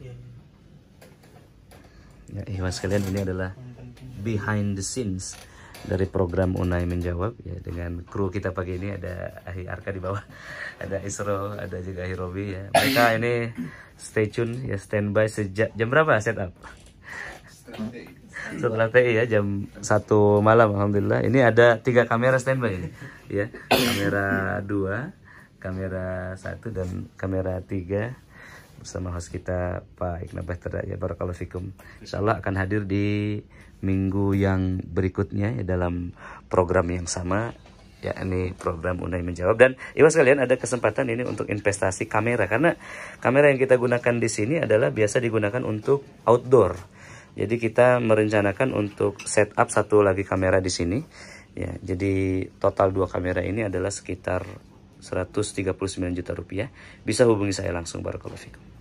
Iya. Ya, mas kalian ini adalah behind the scenes dari program Unai menjawab ya dengan kru kita pagi ini ada Ahi Arka di bawah, ada Isro, ada juga Hirobi ya. Mereka ini stay tune ya standby sejak jam berapa setup? Setelah TI ya jam satu malam alhamdulillah. Ini ada tiga kamera standby ya. Kamera dua, kamera satu dan kamera tiga bersama host kita Pak Iqbal Bahtera ya barakallahu fikum. Allah akan hadir di minggu yang berikutnya ya dalam program yang sama ya ini program Unai menjawab dan ibu sekalian ada kesempatan ini untuk investasi kamera karena kamera yang kita gunakan di sini adalah biasa digunakan untuk outdoor. Jadi kita merencanakan untuk setup satu lagi kamera di sini. Ya, jadi total dua kamera ini adalah sekitar 139 juta rupiah bisa hubungi saya langsung barokallahu Fikum